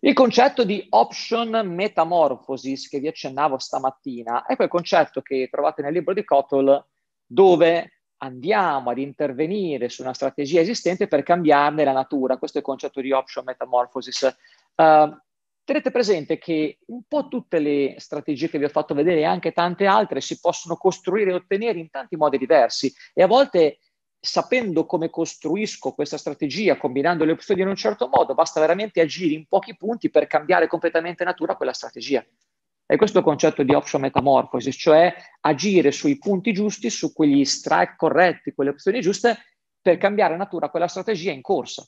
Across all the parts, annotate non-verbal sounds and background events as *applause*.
Il concetto di option metamorphosis che vi accennavo stamattina è quel concetto che trovate nel libro di Kottol dove andiamo ad intervenire su una strategia esistente per cambiarne la natura. Questo è il concetto di option metamorphosis. Uh, tenete presente che un po' tutte le strategie che vi ho fatto vedere e anche tante altre si possono costruire e ottenere in tanti modi diversi e a volte sapendo come costruisco questa strategia, combinando le opzioni in un certo modo, basta veramente agire in pochi punti per cambiare completamente natura quella strategia. E questo è il concetto di option metamorphosis, cioè agire sui punti giusti, su quegli strike corretti, quelle opzioni giuste, per cambiare natura quella strategia in corsa.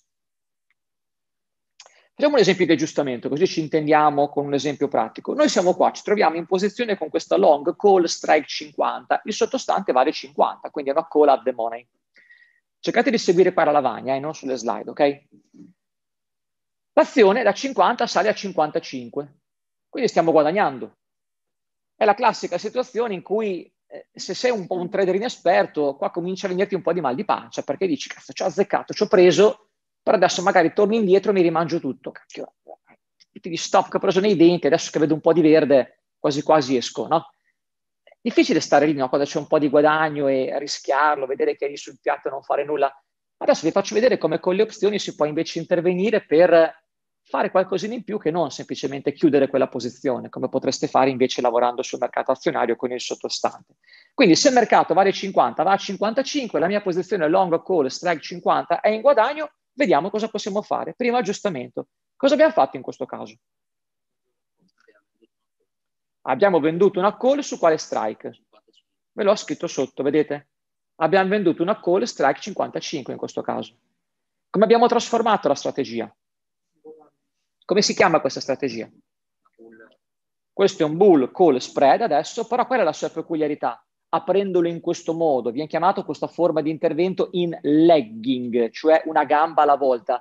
Facciamo un esempio di aggiustamento, così ci intendiamo con un esempio pratico. Noi siamo qua, ci troviamo in posizione con questa long call strike 50, il sottostante vale 50, quindi è una call at the money. Cercate di seguire qua la lavagna e eh, non sulle slide, ok? L'azione da 50 sale a 55, quindi stiamo guadagnando. È la classica situazione in cui eh, se sei un po' un trader inesperto, qua comincia a venirti un po' di mal di pancia perché dici, cazzo, ci ho azzeccato, ci ho preso, però adesso magari torno indietro e mi rimangio tutto. Cacchio, tutti gli stop che ho preso nei denti, adesso che vedo un po' di verde, quasi quasi esco, no? difficile stare lì no? quando c'è un po' di guadagno e rischiarlo, vedere che lì sul piatto e non fare nulla. Adesso vi faccio vedere come con le opzioni si può invece intervenire per fare qualcosina in più che non semplicemente chiudere quella posizione, come potreste fare invece lavorando sul mercato azionario con il sottostante. Quindi se il mercato vale 50, va a 55, la mia posizione long call strike 50 è in guadagno, vediamo cosa possiamo fare. Primo aggiustamento. Cosa abbiamo fatto in questo caso? Abbiamo venduto una call su quale strike? Ve l'ho scritto sotto, vedete? Abbiamo venduto una call strike 55 in questo caso. Come abbiamo trasformato la strategia? Come si chiama questa strategia? Questo è un bull call spread adesso, però qual è la sua peculiarità? aprendolo in questo modo. Viene chiamato questa forma di intervento in legging, cioè una gamba alla volta.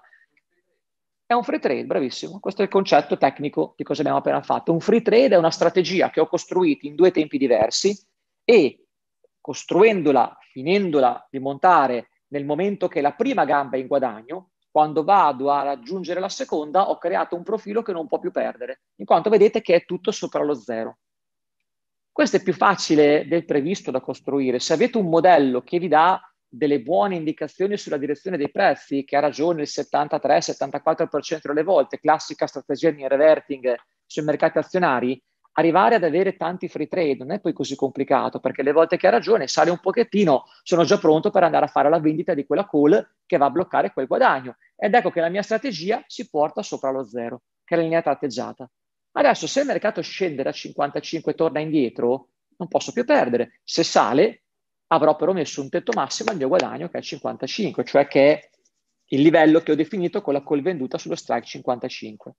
È un free trade, bravissimo. Questo è il concetto tecnico di cosa abbiamo appena fatto. Un free trade è una strategia che ho costruito in due tempi diversi e costruendola, finendola di montare nel momento che la prima gamba è in guadagno, quando vado a raggiungere la seconda ho creato un profilo che non può più perdere, in quanto vedete che è tutto sopra lo zero. Questo è più facile del previsto da costruire. Se avete un modello che vi dà delle buone indicazioni sulla direzione dei prezzi, che ha ragione il 73-74% delle volte, classica strategia di reverting sui mercati azionari, arrivare ad avere tanti free trade non è poi così complicato, perché le volte che ha ragione sale un pochettino, sono già pronto per andare a fare la vendita di quella call che va a bloccare quel guadagno. Ed ecco che la mia strategia si porta sopra lo zero, che è la linea tratteggiata. Adesso se il mercato scende da 55 e torna indietro, non posso più perdere. Se sale, avrò però messo un tetto massimo al mio guadagno che è 55, cioè che è il livello che ho definito con la call venduta sullo strike 55.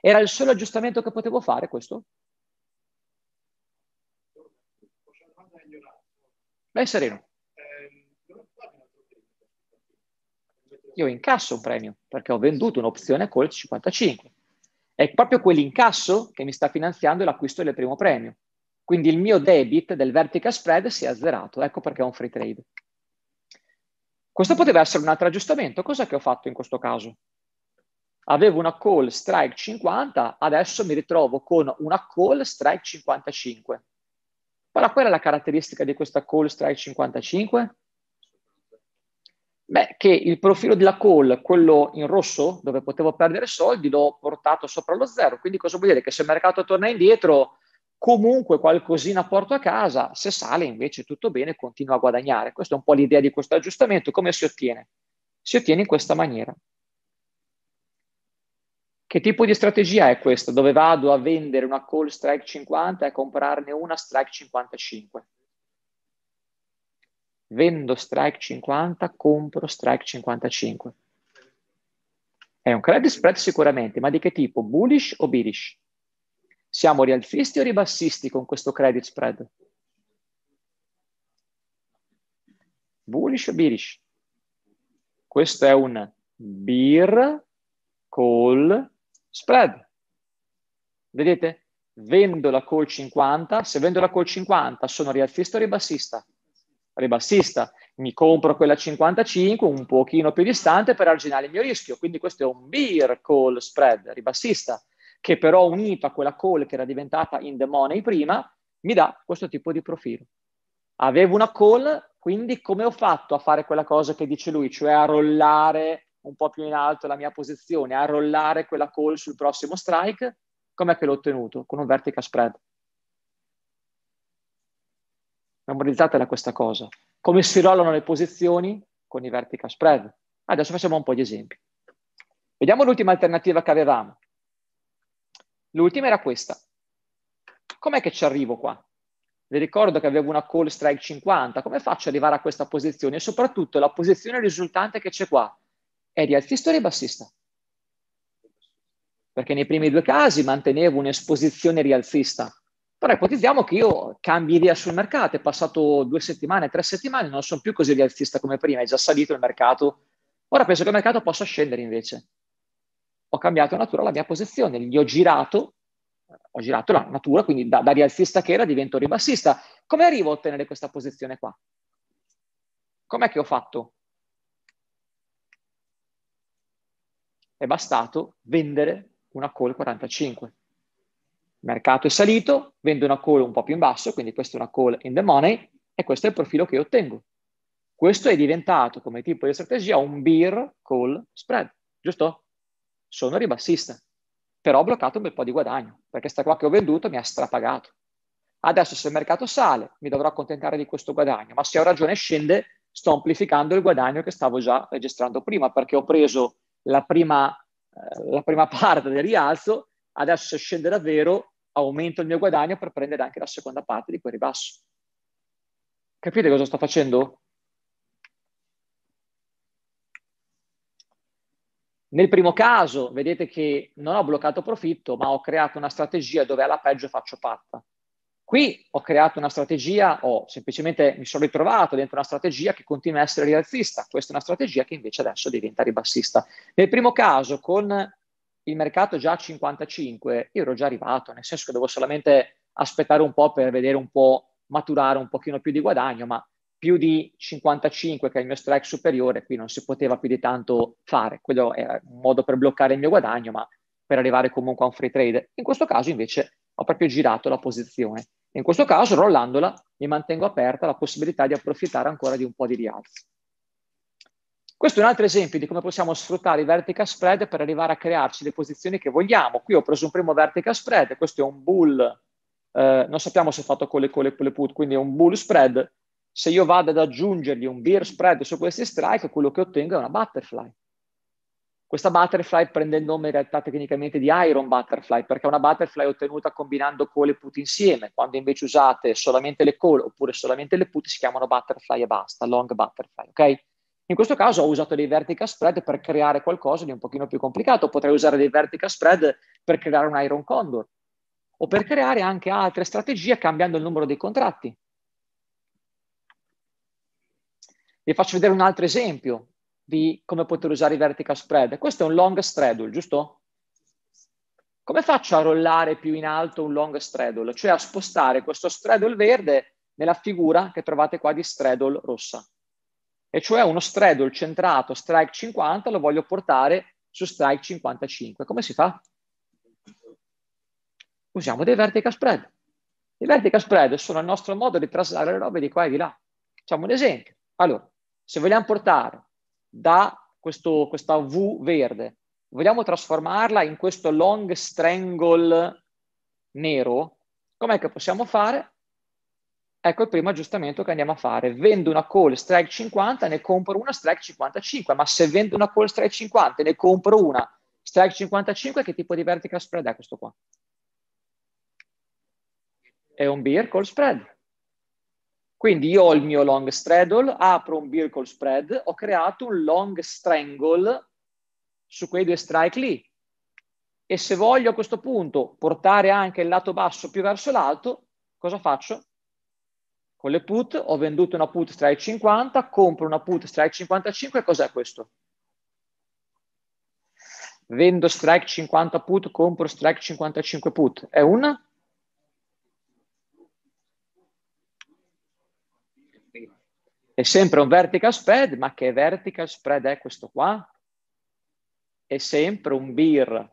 Era il solo aggiustamento che potevo fare questo? Vai sereno. Io incasso un premio perché ho venduto un'opzione call 55. È proprio quell'incasso che mi sta finanziando l'acquisto del primo premio. Quindi il mio debit del vertical spread si è azzerato, ecco perché ho un free trade. Questo poteva essere un altro aggiustamento, cosa che ho fatto in questo caso? Avevo una call strike 50, adesso mi ritrovo con una call strike 55. Ora, qual è la caratteristica di questa call strike 55? Beh, che il profilo della call, quello in rosso, dove potevo perdere soldi, l'ho portato sopra lo zero. Quindi cosa vuol dire? Che se il mercato torna indietro, comunque qualcosina porto a casa, se sale invece tutto bene, continuo a guadagnare. Questa è un po' l'idea di questo aggiustamento. Come si ottiene? Si ottiene in questa maniera. Che tipo di strategia è questa? Dove vado a vendere una call strike 50 e comprarne una strike 55? Vendo strike 50, compro strike 55. È un credit spread sicuramente, ma di che tipo? Bullish o bearish? Siamo rialzisti o ribassisti con questo credit spread? Bullish o bearish? Questo è un beer call spread. Vedete? Vendo la call 50, se vendo la call 50 sono rialzista o ribassista? Ribassista. Mi compro quella 55 un pochino più distante per arginare il mio rischio, quindi questo è un beer call spread, ribassista che però unito a quella call che era diventata in the money prima, mi dà questo tipo di profilo. Avevo una call, quindi come ho fatto a fare quella cosa che dice lui, cioè a rollare un po' più in alto la mia posizione, a rollare quella call sul prossimo strike? Com'è che l'ho ottenuto? Con un vertical spread. Memorizzatela questa cosa. Come si rollano le posizioni? Con i vertical spread. Adesso facciamo un po' di esempi. Vediamo l'ultima alternativa che avevamo. L'ultima era questa. Com'è che ci arrivo qua? Vi ricordo che avevo una call strike 50, come faccio ad arrivare a questa posizione? E soprattutto la posizione risultante che c'è qua è rialzista o di bassista? Perché nei primi due casi mantenevo un'esposizione rialzista, però ipotizziamo che io cambi idea sul mercato, è passato due settimane, tre settimane, non sono più così rialzista come prima, è già salito il mercato, ora penso che il mercato possa scendere invece ho cambiato natura la mia posizione, gli ho girato, ho girato la natura, quindi da, da rialzista che era divento ribassista. Come arrivo a ottenere questa posizione qua? Com'è che ho fatto? È bastato vendere una call 45. Il mercato è salito, vendo una call un po' più in basso, quindi questa è una call in the money e questo è il profilo che ottengo. Questo è diventato come tipo di strategia un beer call spread, giusto? sono ribassista, però ho bloccato un bel po' di guadagno, perché questa qua che ho venduto mi ha strapagato. Adesso se il mercato sale mi dovrò accontentare di questo guadagno, ma se ho ragione scende sto amplificando il guadagno che stavo già registrando prima, perché ho preso la prima, eh, la prima *laughs* parte del rialzo, adesso se scende davvero aumento il mio guadagno per prendere anche la seconda parte di quel ribasso. Capite cosa sto facendo? Nel primo caso vedete che non ho bloccato profitto, ma ho creato una strategia dove alla peggio faccio patta. Qui ho creato una strategia, o semplicemente mi sono ritrovato dentro una strategia che continua a essere rialzista. Questa è una strategia che invece adesso diventa ribassista. Nel primo caso, con il mercato già a 55, io ero già arrivato, nel senso che devo solamente aspettare un po' per vedere un po', maturare un pochino più di guadagno, ma più di 55, che è il mio strike superiore, qui non si poteva più di tanto fare. Quello era un modo per bloccare il mio guadagno, ma per arrivare comunque a un free trade. In questo caso invece ho proprio girato la posizione. In questo caso, rollandola, mi mantengo aperta la possibilità di approfittare ancora di un po' di rialzo. Questo è un altro esempio di come possiamo sfruttare i vertical spread per arrivare a crearci le posizioni che vogliamo. Qui ho preso un primo vertical spread, questo è un bull, eh, non sappiamo se è fatto con le, con le, con le put, quindi è un bull spread se io vado ad aggiungergli un beer spread su questi strike, quello che ottengo è una butterfly. Questa butterfly prende il nome in realtà tecnicamente di iron butterfly, perché è una butterfly ottenuta combinando call e put insieme, quando invece usate solamente le call oppure solamente le put si chiamano butterfly e basta, long butterfly, ok? In questo caso ho usato dei vertical spread per creare qualcosa di un pochino più complicato, potrei usare dei vertical spread per creare un iron condor o per creare anche altre strategie cambiando il numero dei contratti Vi faccio vedere un altro esempio di come poter usare i vertical spread. Questo è un long straddle, giusto? Come faccio a rollare più in alto un long straddle? Cioè a spostare questo straddle verde nella figura che trovate qua di straddle rossa. E cioè uno straddle centrato strike 50 lo voglio portare su strike 55. Come si fa? Usiamo dei vertical spread. I vertical spread sono il nostro modo di traslare le robe di qua e di là. Facciamo un esempio. Allora, se vogliamo portare da questo, questa V verde, vogliamo trasformarla in questo long strangle nero, com'è che possiamo fare? Ecco il primo aggiustamento che andiamo a fare. Vendo una call strike 50, ne compro una strike 55, ma se vendo una call strike 50 ne compro una strike 55, che tipo di vertical spread è questo qua? È un beer call spread. Quindi io ho il mio long straddle, apro un Birkle spread, ho creato un long strangle su quei due strike lì. E se voglio a questo punto portare anche il lato basso più verso l'alto, cosa faccio? Con le put ho venduto una put strike 50, compro una put strike 55, cos'è questo? Vendo strike 50 put, compro strike 55 put. È una è sempre un vertical spread, ma che vertical spread è questo qua? È sempre un beer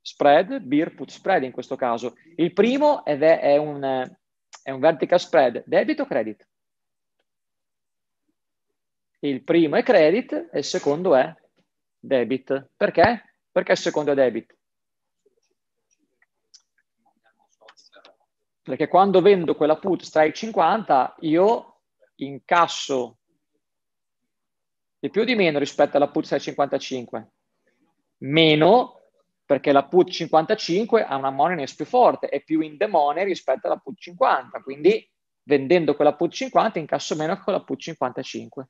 spread, beer put spread in questo caso. Il primo è, è, un, è un vertical spread, debito o credit? Il primo è credit e il secondo è debit. Perché? Perché il secondo è debit? Perché quando vendo quella put strike 50, io incasso di più o di meno rispetto alla put 655? Meno perché la put 55 ha una moneyness più forte, è più in demone rispetto alla put 50, quindi vendendo quella put 50 incasso meno che con la put 55.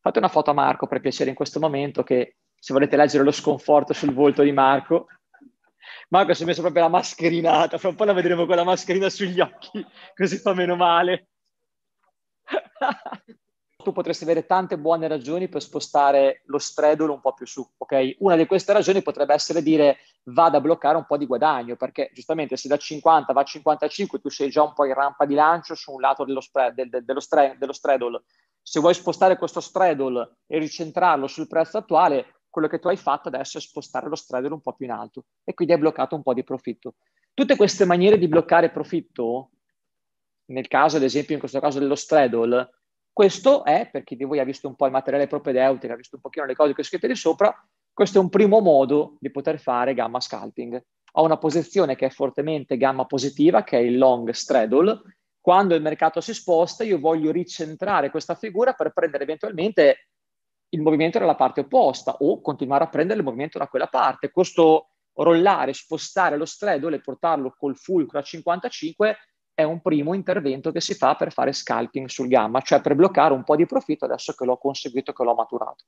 Fate una foto a Marco per piacere in questo momento che se volete leggere lo sconforto sul volto di Marco, Marco si è messo proprio la mascherinata, fra un po' la vedremo con la mascherina sugli occhi, così fa meno male. *laughs* tu potresti avere tante buone ragioni per spostare lo stredolo un po' più su, ok? Una di queste ragioni potrebbe essere dire vada a bloccare un po' di guadagno, perché giustamente se da 50 va a 55 tu sei già un po' in rampa di lancio su un lato dello, spread, del, de, dello, stre, dello stredolo. Se vuoi spostare questo stredolo e ricentrarlo sul prezzo attuale, quello che tu hai fatto adesso è spostare lo stredolo un po' più in alto e quindi hai bloccato un po' di profitto. Tutte queste maniere di bloccare profitto nel caso, ad esempio, in questo caso dello straddle, questo è, per chi di voi ha visto un po' il materiale propedeutico, ha visto un pochino le cose che ho scritto di sopra, questo è un primo modo di poter fare gamma scalping. Ho una posizione che è fortemente gamma positiva, che è il long straddle. Quando il mercato si sposta, io voglio ricentrare questa figura per prendere eventualmente il movimento dalla parte opposta o continuare a prendere il movimento da quella parte. Questo rollare, spostare lo straddle e portarlo col fulcro a 55 è un primo intervento che si fa per fare scalping sul gamma, cioè per bloccare un po' di profitto adesso che l'ho conseguito, che l'ho maturato.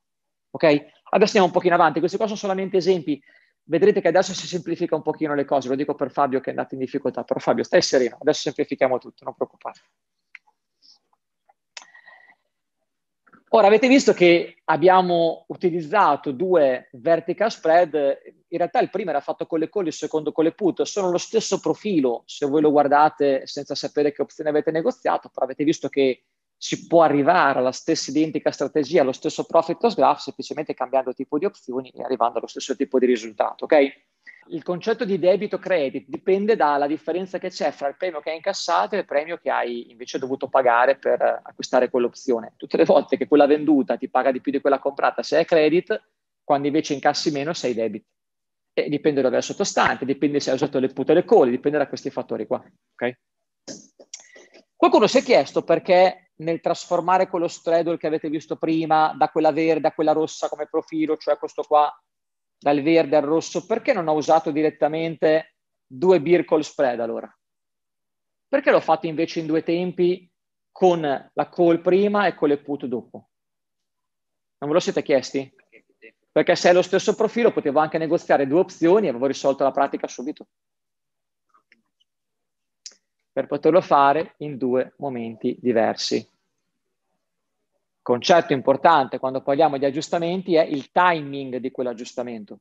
Ok? Adesso andiamo un pochino avanti, questi qua sono solamente esempi. Vedrete che adesso si semplifica un pochino le cose, lo dico per Fabio che è andato in difficoltà, però Fabio stai sereno, adesso semplifichiamo tutto, non preoccupatevi. Ora avete visto che abbiamo utilizzato due vertical spread, in realtà il primo era fatto con le call, il secondo con le put, sono lo stesso profilo se voi lo guardate senza sapere che opzione avete negoziato, però avete visto che si può arrivare alla stessa identica strategia, allo stesso profit loss graph, semplicemente cambiando tipo di opzioni e arrivando allo stesso tipo di risultato, ok? il concetto di debito credit dipende dalla differenza che c'è fra il premio che hai incassato e il premio che hai invece dovuto pagare per acquistare quell'opzione. Tutte le volte che quella venduta ti paga di più di quella comprata, se è credit, quando invece incassi meno, sei debito. E dipende dove è sottostante, dipende se hai usato le pute e le cole, dipende da questi fattori qua. Okay? Qualcuno si è chiesto perché nel trasformare quello straddle che avete visto prima da quella verde a quella rossa come profilo, cioè questo qua, dal verde al rosso, perché non ho usato direttamente due beer call spread allora? Perché l'ho fatto invece in due tempi con la call prima e con le put dopo? Non ve lo siete chiesti? Perché se è lo stesso profilo potevo anche negoziare due opzioni e avevo risolto la pratica subito. Per poterlo fare in due momenti diversi concetto importante quando parliamo di aggiustamenti è il timing di quell'aggiustamento.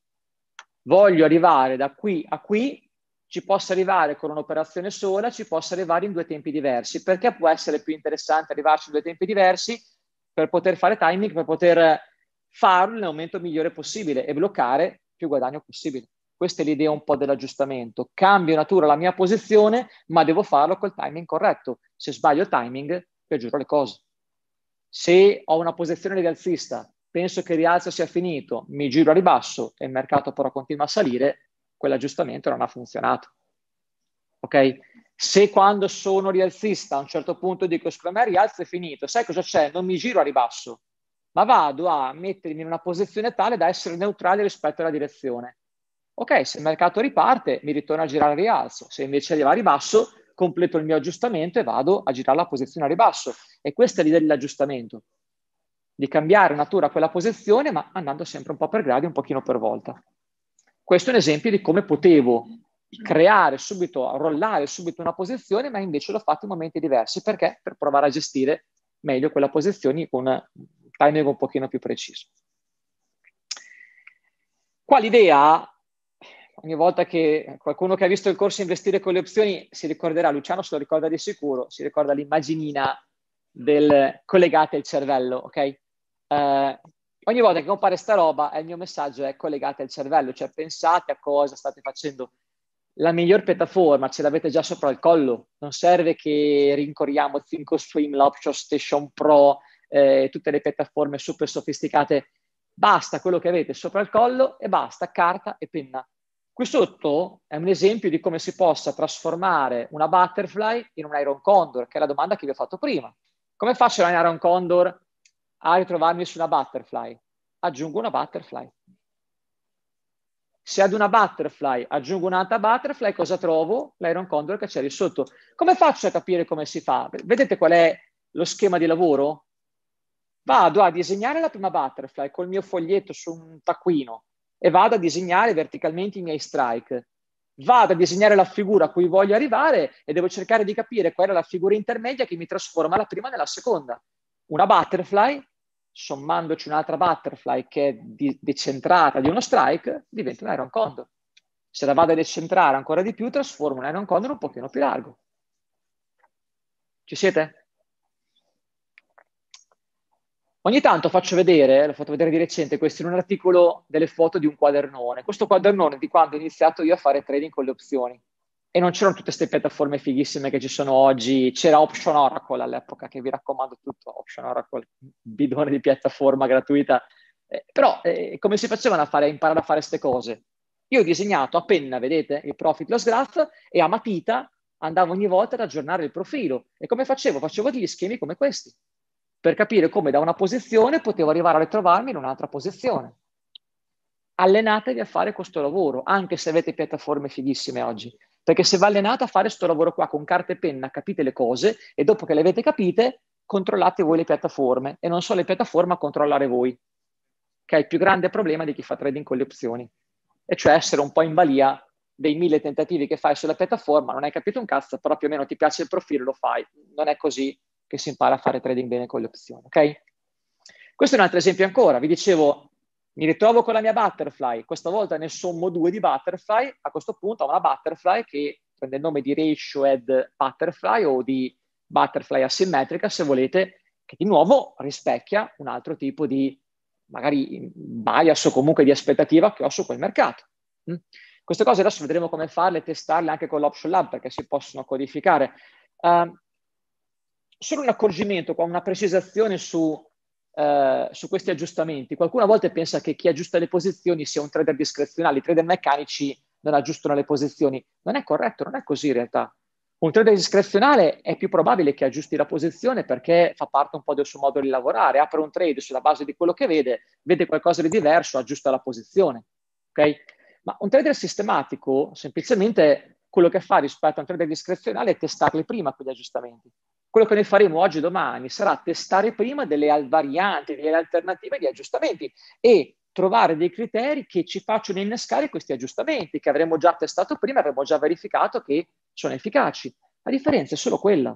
Voglio arrivare da qui a qui, ci posso arrivare con un'operazione sola, ci posso arrivare in due tempi diversi, perché può essere più interessante arrivarci in due tempi diversi per poter fare timing, per poter farlo nel momento migliore possibile e bloccare più guadagno possibile. Questa è l'idea un po' dell'aggiustamento. Cambio natura la mia posizione, ma devo farlo col timing corretto. Se sbaglio il timing, peggioro le cose. Se ho una posizione rialzista, penso che il rialzo sia finito, mi giro a ribasso e il mercato però continua a salire, quell'aggiustamento non ha funzionato. Ok? Se quando sono rialzista a un certo punto dico secondo me il rialzo è finito, sai cosa c'è? Non mi giro a ribasso, ma vado a mettermi in una posizione tale da essere neutrale rispetto alla direzione. Ok, se il mercato riparte, mi ritorno a girare a rialzo, se invece arriva a ribasso, completo il mio aggiustamento e vado a girare la posizione a ribasso. E questa è l'idea dell'aggiustamento, di cambiare natura quella posizione, ma andando sempre un po' per gradi, un pochino per volta. Questo è un esempio di come potevo creare subito, rollare subito una posizione, ma invece l'ho fatto in momenti diversi. Perché? Per provare a gestire meglio quella posizione con un timing un pochino più preciso. Qua l'idea ogni volta che qualcuno che ha visto il corso Investire con le opzioni si ricorderà, Luciano se lo ricorda di sicuro, si ricorda l'immaginina del collegate il cervello, ok? Eh, ogni volta che compare sta roba, eh, il mio messaggio è collegate il cervello, cioè pensate a cosa state facendo. La miglior piattaforma ce l'avete già sopra il collo, non serve che rincorriamo ThinkoStream, l'Option Station Pro, eh, tutte le piattaforme super sofisticate. Basta quello che avete sopra il collo e basta carta e penna. Qui sotto è un esempio di come si possa trasformare una butterfly in un iron condor, che è la domanda che vi ho fatto prima. Come faccio un iron condor a ritrovarmi su una butterfly? Aggiungo una butterfly. Se ad una butterfly aggiungo un'altra butterfly, cosa trovo? L'iron condor che c'è lì sotto. Come faccio a capire come si fa? Vedete qual è lo schema di lavoro? Vado a disegnare la prima butterfly col mio foglietto su un taccuino e vado a disegnare verticalmente i miei strike. Vado a disegnare la figura a cui voglio arrivare e devo cercare di capire qual è la figura intermedia che mi trasforma la prima nella seconda. Una butterfly, sommandoci un'altra butterfly che è di- decentrata di uno strike, diventa un iron condor. Se la vado a decentrare ancora di più, trasformo un iron condor un pochino più largo. Ci siete? Ogni tanto faccio vedere, l'ho fatto vedere di recente questo in un articolo, delle foto di un quadernone. Questo quadernone di quando ho iniziato io a fare trading con le opzioni. E non c'erano tutte queste piattaforme fighissime che ci sono oggi. C'era Option Oracle all'epoca, che vi raccomando tutto, Option Oracle, bidone di piattaforma gratuita. Eh, però eh, come si facevano a, fare, a imparare a fare queste cose? Io ho disegnato a penna, vedete, il profit loss graph e a matita andavo ogni volta ad aggiornare il profilo. E come facevo? Facevo degli schemi come questi per capire come da una posizione potevo arrivare a ritrovarmi in un'altra posizione. Allenatevi a fare questo lavoro, anche se avete piattaforme fighissime oggi, perché se vi allenate a fare questo lavoro qua con carta e penna, capite le cose e dopo che le avete capite, controllate voi le piattaforme e non solo le piattaforme a controllare voi, che è il più grande problema di chi fa trading con le opzioni, e cioè essere un po' in balia dei mille tentativi che fai sulla piattaforma, non hai capito un cazzo, però più o meno ti piace il profilo, lo fai. Non è così, che si impara a fare trading bene con le opzioni, ok? Questo è un altro esempio ancora, vi dicevo, mi ritrovo con la mia butterfly, questa volta ne sommo due di butterfly, a questo punto ho una butterfly che prende il nome di ratio head butterfly o di butterfly asimmetrica, se volete, che di nuovo rispecchia un altro tipo di magari bias o comunque di aspettativa che ho su quel mercato. Mm? Queste cose adesso vedremo come farle e testarle anche con l'Option Lab perché si possono codificare. Uh, solo un accorgimento, qua, una precisazione su, eh, su, questi aggiustamenti. Qualcuno a volte pensa che chi aggiusta le posizioni sia un trader discrezionale, i trader meccanici non aggiustano le posizioni. Non è corretto, non è così in realtà. Un trader discrezionale è più probabile che aggiusti la posizione perché fa parte un po' del suo modo di lavorare, apre un trade sulla base di quello che vede, vede qualcosa di diverso, aggiusta la posizione. Okay? Ma un trader sistematico semplicemente quello che fa rispetto a un trader discrezionale è testarli prima quegli aggiustamenti. Quello che noi faremo oggi e domani sarà testare prima delle varianti, delle alternative di aggiustamenti e trovare dei criteri che ci facciano innescare questi aggiustamenti che avremmo già testato prima, avremmo già verificato che sono efficaci. La differenza è solo quella.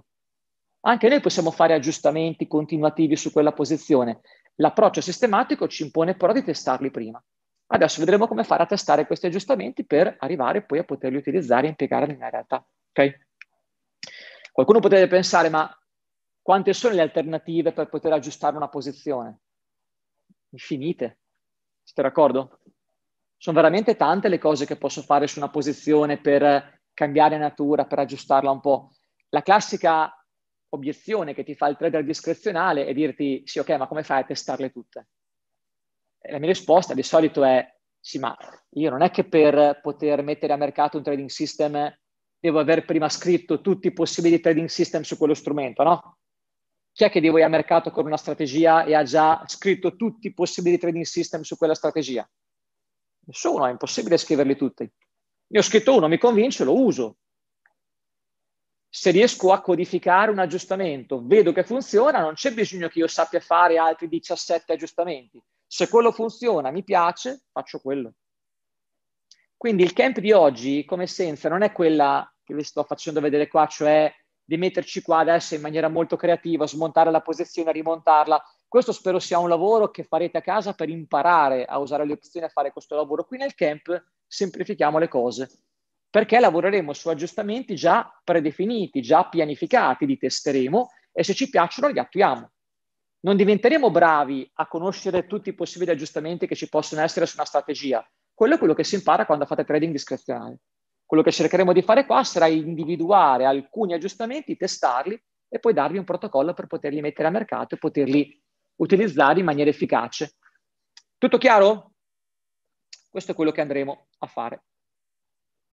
Anche noi possiamo fare aggiustamenti continuativi su quella posizione. L'approccio sistematico ci impone però di testarli prima. Adesso vedremo come fare a testare questi aggiustamenti per arrivare poi a poterli utilizzare e impiegare nella realtà. Okay? Qualcuno potrebbe pensare, ma quante sono le alternative per poter aggiustare una posizione? Infinite, siete d'accordo? Sono veramente tante le cose che posso fare su una posizione per cambiare natura, per aggiustarla un po'. La classica obiezione che ti fa il trader discrezionale è dirti sì, ok, ma come fai a testarle tutte? E la mia risposta di solito è sì, ma io non è che per poter mettere a mercato un trading system devo aver prima scritto tutti i possibili trading system su quello strumento, no? Chi è che di voi ha mercato con una strategia e ha già scritto tutti i possibili trading system su quella strategia? Nessuno, è impossibile scriverli tutti. Ne ho scritto uno, mi convince, lo uso. Se riesco a codificare un aggiustamento, vedo che funziona, non c'è bisogno che io sappia fare altri 17 aggiustamenti. Se quello funziona, mi piace, faccio quello. Quindi il camp di oggi, come essenza, non è quella che vi sto facendo vedere qua, cioè di metterci qua adesso in maniera molto creativa, smontare la posizione, rimontarla. Questo spero sia un lavoro che farete a casa per imparare a usare le opzioni a fare questo lavoro. Qui nel camp semplifichiamo le cose perché lavoreremo su aggiustamenti già predefiniti, già pianificati, li testeremo e se ci piacciono li attuiamo. Non diventeremo bravi a conoscere tutti i possibili aggiustamenti che ci possono essere su una strategia, quello è quello che si impara quando fate trading discrezionale. Quello che cercheremo di fare qua sarà individuare alcuni aggiustamenti, testarli e poi darvi un protocollo per poterli mettere a mercato e poterli utilizzare in maniera efficace. Tutto chiaro? Questo è quello che andremo a fare.